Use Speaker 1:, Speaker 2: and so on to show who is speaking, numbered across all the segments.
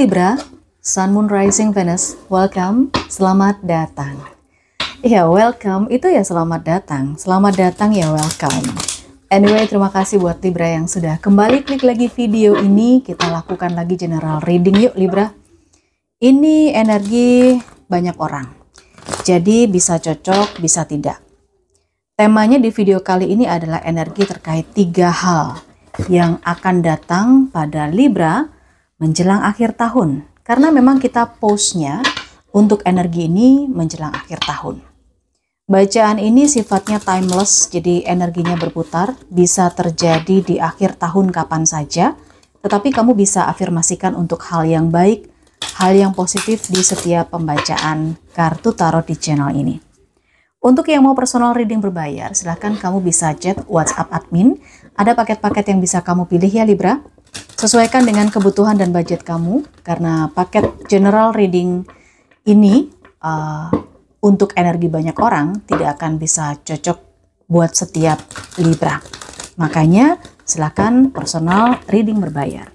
Speaker 1: Libra, Sun Moon Rising Venus, welcome, selamat datang. Ya, welcome itu ya selamat datang. Selamat datang ya welcome. Anyway, terima kasih buat Libra yang sudah kembali klik lagi video ini. Kita lakukan lagi general reading yuk Libra. Ini energi banyak orang. Jadi bisa cocok, bisa tidak. Temanya di video kali ini adalah energi terkait tiga hal yang akan datang pada Libra menjelang akhir tahun. Karena memang kita postnya untuk energi ini menjelang akhir tahun. Bacaan ini sifatnya timeless, jadi energinya berputar, bisa terjadi di akhir tahun kapan saja, tetapi kamu bisa afirmasikan untuk hal yang baik, hal yang positif di setiap pembacaan kartu tarot di channel ini. Untuk yang mau personal reading berbayar, silahkan kamu bisa chat WhatsApp admin. Ada paket-paket yang bisa kamu pilih ya Libra. Sesuaikan dengan kebutuhan dan budget kamu, karena paket general reading ini uh, untuk energi banyak orang tidak akan bisa cocok buat setiap Libra. Makanya silakan personal reading berbayar.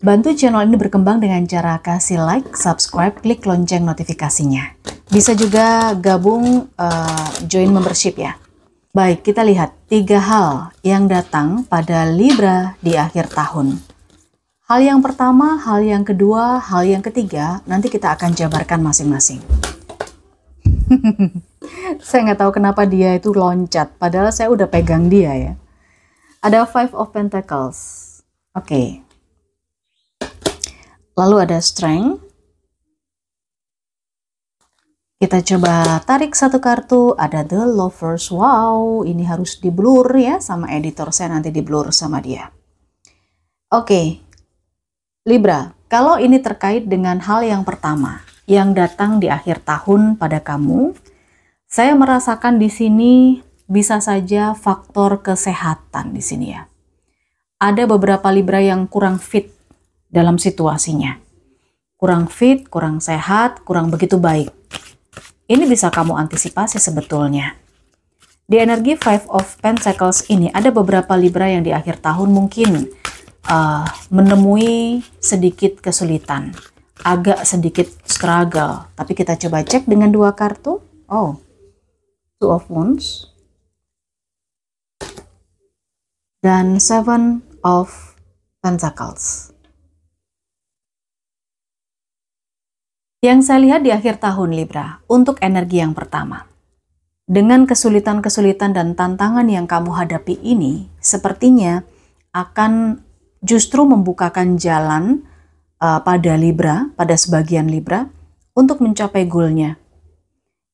Speaker 1: Bantu channel ini berkembang dengan cara kasih like, subscribe, klik lonceng notifikasinya. Bisa juga gabung uh, join membership ya. Baik, kita lihat tiga hal yang datang pada Libra di akhir tahun. Hal yang pertama, hal yang kedua, hal yang ketiga, nanti kita akan jabarkan masing-masing. saya nggak tahu kenapa dia itu loncat, padahal saya udah pegang dia ya. Ada Five of Pentacles. Oke. Okay. Lalu ada Strength, kita coba tarik satu kartu, ada The Lovers. Wow, ini harus di blur ya sama editor saya nanti di blur sama dia. Oke, okay. Libra, kalau ini terkait dengan hal yang pertama yang datang di akhir tahun pada kamu, saya merasakan di sini bisa saja faktor kesehatan di sini ya. Ada beberapa Libra yang kurang fit dalam situasinya. Kurang fit, kurang sehat, kurang begitu baik. Ini bisa kamu antisipasi sebetulnya. Di energi Five of Pentacles ini ada beberapa Libra yang di akhir tahun mungkin uh, menemui sedikit kesulitan, agak sedikit struggle. Tapi kita coba cek dengan dua kartu. Oh, Two of Wands dan Seven of Pentacles. Yang saya lihat di akhir tahun Libra, untuk energi yang pertama. Dengan kesulitan-kesulitan dan tantangan yang kamu hadapi ini, sepertinya akan justru membukakan jalan uh, pada Libra, pada sebagian Libra, untuk mencapai goalnya.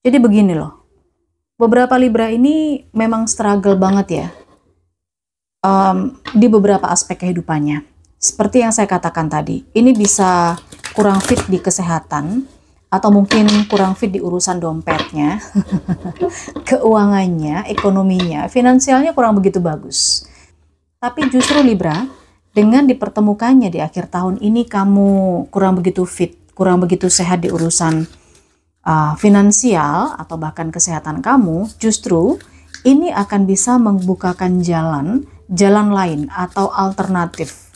Speaker 1: Jadi begini loh, beberapa Libra ini memang struggle banget ya, um, di beberapa aspek kehidupannya. Seperti yang saya katakan tadi, ini bisa kurang fit di kesehatan atau mungkin kurang fit di urusan dompetnya, keuangannya, ekonominya, finansialnya kurang begitu bagus. Tapi justru Libra, dengan dipertemukannya di akhir tahun ini kamu kurang begitu fit, kurang begitu sehat di urusan uh, finansial atau bahkan kesehatan kamu, justru ini akan bisa membukakan jalan jalan lain atau alternatif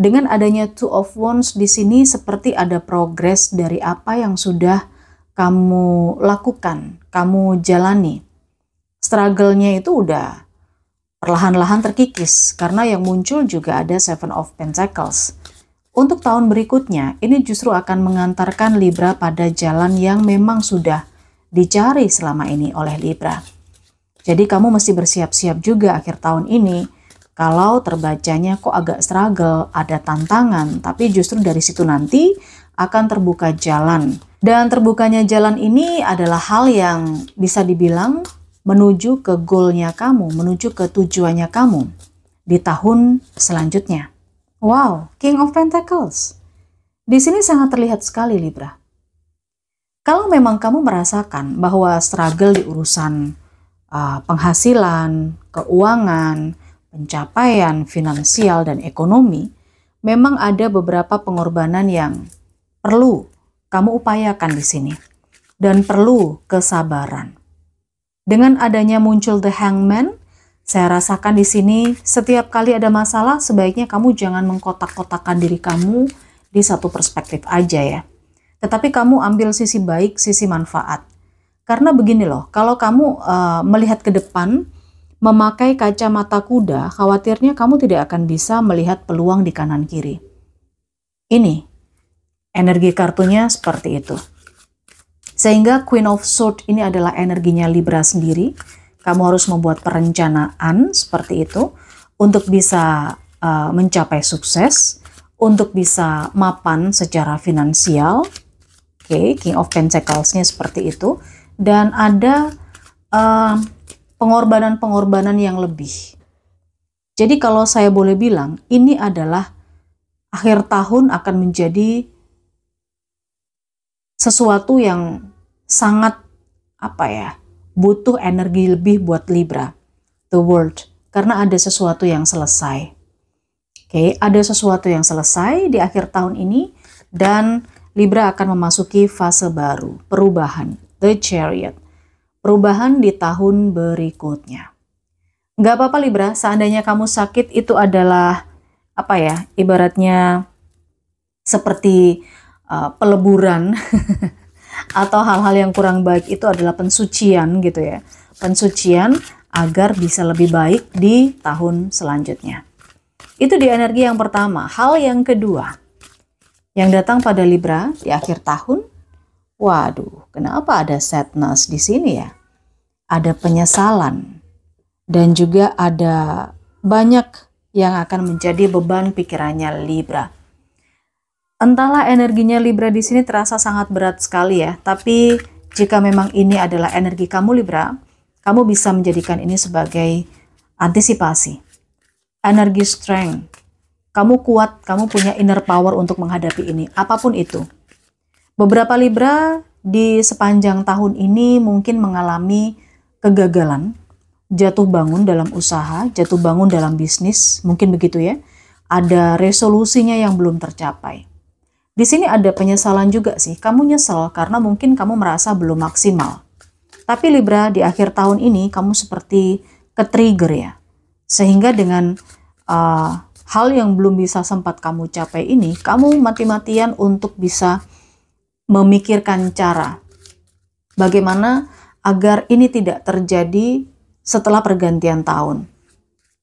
Speaker 1: dengan adanya two of wands di sini seperti ada progres dari apa yang sudah kamu lakukan, kamu jalani. Struggle-nya itu udah perlahan-lahan terkikis karena yang muncul juga ada Seven of Pentacles. Untuk tahun berikutnya, ini justru akan mengantarkan Libra pada jalan yang memang sudah dicari selama ini oleh Libra. Jadi kamu mesti bersiap-siap juga akhir tahun ini kalau terbacanya kok agak struggle, ada tantangan, tapi justru dari situ nanti akan terbuka jalan. Dan terbukanya jalan ini adalah hal yang bisa dibilang menuju ke goalnya kamu, menuju ke tujuannya kamu di tahun selanjutnya. Wow, King of Pentacles. Di sini sangat terlihat sekali Libra. Kalau memang kamu merasakan bahwa struggle di urusan uh, penghasilan, keuangan, pencapaian finansial dan ekonomi, memang ada beberapa pengorbanan yang perlu kamu upayakan di sini dan perlu kesabaran. Dengan adanya muncul The Hangman, saya rasakan di sini setiap kali ada masalah sebaiknya kamu jangan mengkotak-kotakan diri kamu di satu perspektif aja ya. Tetapi kamu ambil sisi baik, sisi manfaat. Karena begini loh, kalau kamu uh, melihat ke depan, memakai kacamata kuda, khawatirnya kamu tidak akan bisa melihat peluang di kanan kiri. Ini energi kartunya seperti itu. Sehingga Queen of Sword ini adalah energinya Libra sendiri. Kamu harus membuat perencanaan seperti itu untuk bisa uh, mencapai sukses, untuk bisa mapan secara finansial. Oke, okay, King of Pentacles-nya seperti itu. Dan ada uh, pengorbanan-pengorbanan yang lebih. Jadi kalau saya boleh bilang, ini adalah akhir tahun akan menjadi sesuatu yang sangat apa ya, butuh energi lebih buat Libra, the world, karena ada sesuatu yang selesai. Oke, okay, ada sesuatu yang selesai di akhir tahun ini dan Libra akan memasuki fase baru, perubahan, the chariot perubahan di tahun berikutnya. Gak apa-apa Libra, seandainya kamu sakit itu adalah apa ya, ibaratnya seperti uh, peleburan atau hal-hal yang kurang baik itu adalah pensucian gitu ya. Pensucian agar bisa lebih baik di tahun selanjutnya. Itu di energi yang pertama. Hal yang kedua yang datang pada Libra di akhir tahun Waduh, kenapa ada sadness di sini ya? Ada penyesalan dan juga ada banyak yang akan menjadi beban pikirannya Libra. Entahlah energinya Libra di sini terasa sangat berat sekali ya, tapi jika memang ini adalah energi kamu Libra, kamu bisa menjadikan ini sebagai antisipasi. Energi strength. Kamu kuat, kamu punya inner power untuk menghadapi ini, apapun itu. Beberapa Libra di sepanjang tahun ini mungkin mengalami kegagalan, jatuh bangun dalam usaha, jatuh bangun dalam bisnis, mungkin begitu ya. Ada resolusinya yang belum tercapai. Di sini ada penyesalan juga sih. Kamu nyesel karena mungkin kamu merasa belum maksimal. Tapi Libra di akhir tahun ini kamu seperti ke-trigger ya. Sehingga dengan uh, hal yang belum bisa sempat kamu capai ini, kamu mati-matian untuk bisa memikirkan cara bagaimana agar ini tidak terjadi setelah pergantian tahun.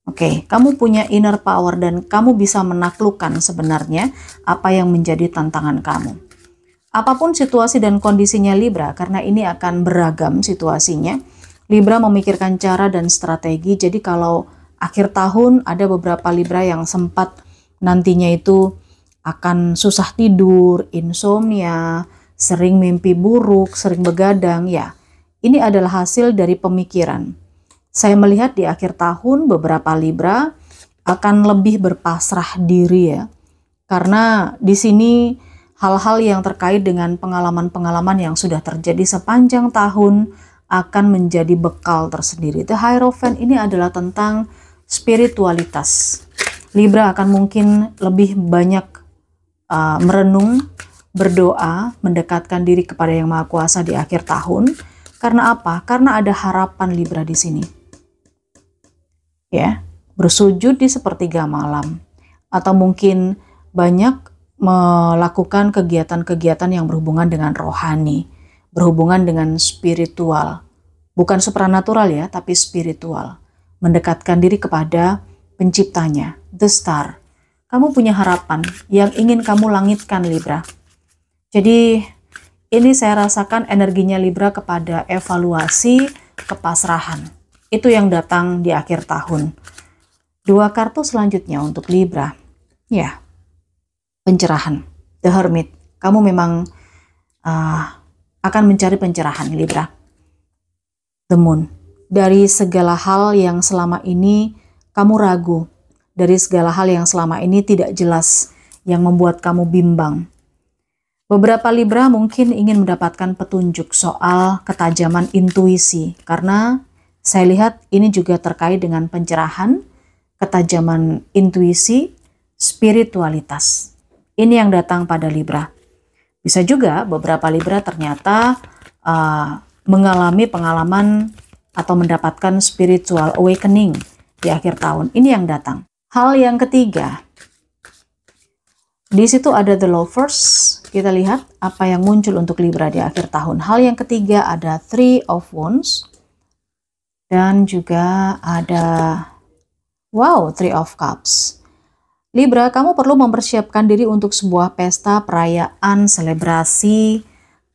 Speaker 1: Oke, okay, kamu punya inner power dan kamu bisa menaklukkan sebenarnya apa yang menjadi tantangan kamu. Apapun situasi dan kondisinya Libra, karena ini akan beragam situasinya, Libra memikirkan cara dan strategi. Jadi kalau akhir tahun ada beberapa Libra yang sempat nantinya itu akan susah tidur, insomnia, sering mimpi buruk, sering begadang, ya. Ini adalah hasil dari pemikiran. Saya melihat di akhir tahun beberapa Libra akan lebih berpasrah diri ya. Karena di sini hal-hal yang terkait dengan pengalaman-pengalaman yang sudah terjadi sepanjang tahun akan menjadi bekal tersendiri. The Hierophant ini adalah tentang spiritualitas. Libra akan mungkin lebih banyak uh, merenung berdoa, mendekatkan diri kepada Yang Maha Kuasa di akhir tahun. Karena apa? Karena ada harapan Libra di sini. Ya, bersujud di sepertiga malam atau mungkin banyak melakukan kegiatan-kegiatan yang berhubungan dengan rohani, berhubungan dengan spiritual. Bukan supranatural ya, tapi spiritual. Mendekatkan diri kepada penciptanya, the star. Kamu punya harapan yang ingin kamu langitkan Libra. Jadi ini saya rasakan energinya Libra kepada evaluasi, kepasrahan. Itu yang datang di akhir tahun. Dua kartu selanjutnya untuk Libra. Ya, pencerahan. The Hermit. Kamu memang uh, akan mencari pencerahan, Libra. The Moon. Dari segala hal yang selama ini kamu ragu. Dari segala hal yang selama ini tidak jelas. Yang membuat kamu bimbang Beberapa Libra mungkin ingin mendapatkan petunjuk soal ketajaman intuisi, karena saya lihat ini juga terkait dengan pencerahan, ketajaman intuisi, spiritualitas. Ini yang datang pada Libra. Bisa juga beberapa Libra ternyata uh, mengalami pengalaman atau mendapatkan spiritual awakening di akhir tahun. Ini yang datang. Hal yang ketiga, di situ ada The Lovers. Kita lihat apa yang muncul untuk Libra di akhir tahun. Hal yang ketiga ada Three of Wands. Dan juga ada, wow, Three of Cups. Libra, kamu perlu mempersiapkan diri untuk sebuah pesta, perayaan, selebrasi,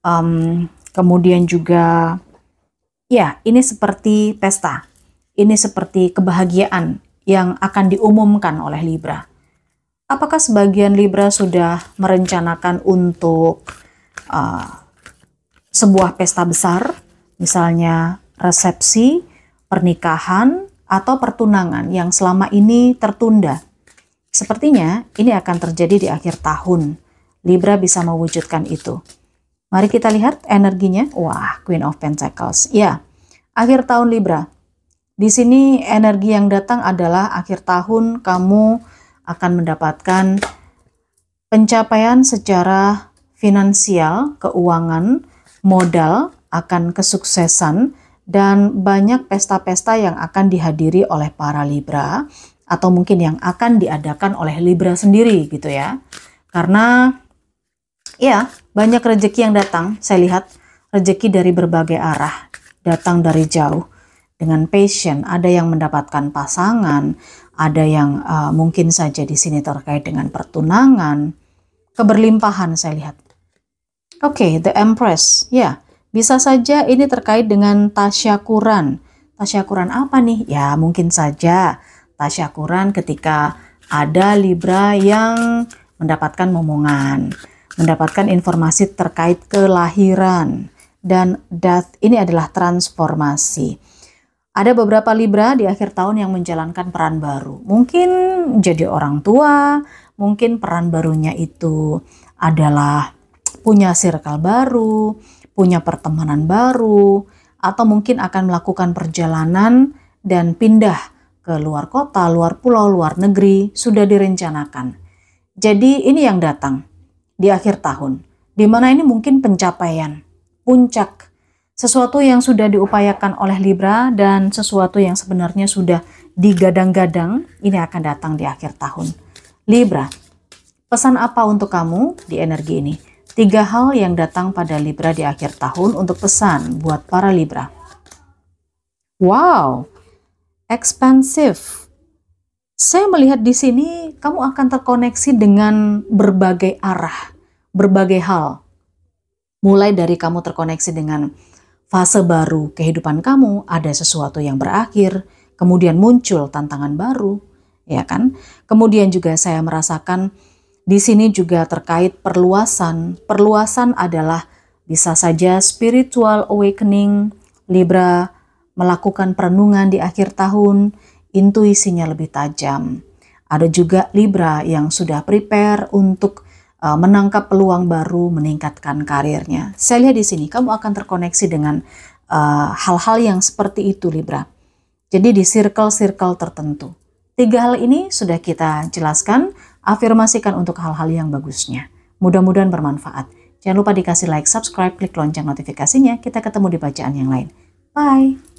Speaker 1: um, kemudian juga, ya, ini seperti pesta. Ini seperti kebahagiaan yang akan diumumkan oleh Libra apakah sebagian Libra sudah merencanakan untuk uh, sebuah pesta besar, misalnya resepsi, pernikahan, atau pertunangan yang selama ini tertunda? Sepertinya ini akan terjadi di akhir tahun. Libra bisa mewujudkan itu. Mari kita lihat energinya. Wah, Queen of Pentacles. Ya, akhir tahun Libra. Di sini energi yang datang adalah akhir tahun kamu akan mendapatkan pencapaian secara finansial, keuangan, modal, akan kesuksesan, dan banyak pesta-pesta yang akan dihadiri oleh para Libra atau mungkin yang akan diadakan oleh Libra sendiri gitu ya. Karena ya banyak rejeki yang datang, saya lihat rejeki dari berbagai arah, datang dari jauh dengan passion, ada yang mendapatkan pasangan, ada yang uh, mungkin saja di sini terkait dengan pertunangan, keberlimpahan saya lihat. Oke, okay, the Empress, ya yeah, bisa saja ini terkait dengan tasyakuran. Tasyakuran apa nih? Ya mungkin saja tasyakuran ketika ada Libra yang mendapatkan momongan, mendapatkan informasi terkait kelahiran dan death. Ini adalah transformasi ada beberapa Libra di akhir tahun yang menjalankan peran baru. Mungkin jadi orang tua, mungkin peran barunya itu adalah punya circle baru, punya pertemanan baru, atau mungkin akan melakukan perjalanan dan pindah ke luar kota, luar pulau, luar negeri, sudah direncanakan. Jadi ini yang datang di akhir tahun, di mana ini mungkin pencapaian, puncak sesuatu yang sudah diupayakan oleh Libra dan sesuatu yang sebenarnya sudah digadang-gadang ini akan datang di akhir tahun. Libra, pesan apa untuk kamu di energi ini? Tiga hal yang datang pada Libra di akhir tahun untuk pesan buat para Libra. Wow, expensive Saya melihat di sini kamu akan terkoneksi dengan berbagai arah, berbagai hal. Mulai dari kamu terkoneksi dengan fase baru kehidupan kamu, ada sesuatu yang berakhir, kemudian muncul tantangan baru, ya kan? Kemudian juga saya merasakan di sini juga terkait perluasan. Perluasan adalah bisa saja spiritual awakening, Libra melakukan perenungan di akhir tahun, intuisinya lebih tajam. Ada juga Libra yang sudah prepare untuk Uh, menangkap peluang baru, meningkatkan karirnya. Saya lihat di sini, kamu akan terkoneksi dengan uh, hal-hal uh, hal -hal yang seperti itu Libra. Jadi di circle-circle tertentu. Tiga hal ini sudah kita jelaskan, afirmasikan untuk hal-hal yang bagusnya. Mudah-mudahan bermanfaat. Jangan lupa dikasih like, subscribe, klik lonceng notifikasinya. Kita ketemu di bacaan yang lain. Bye!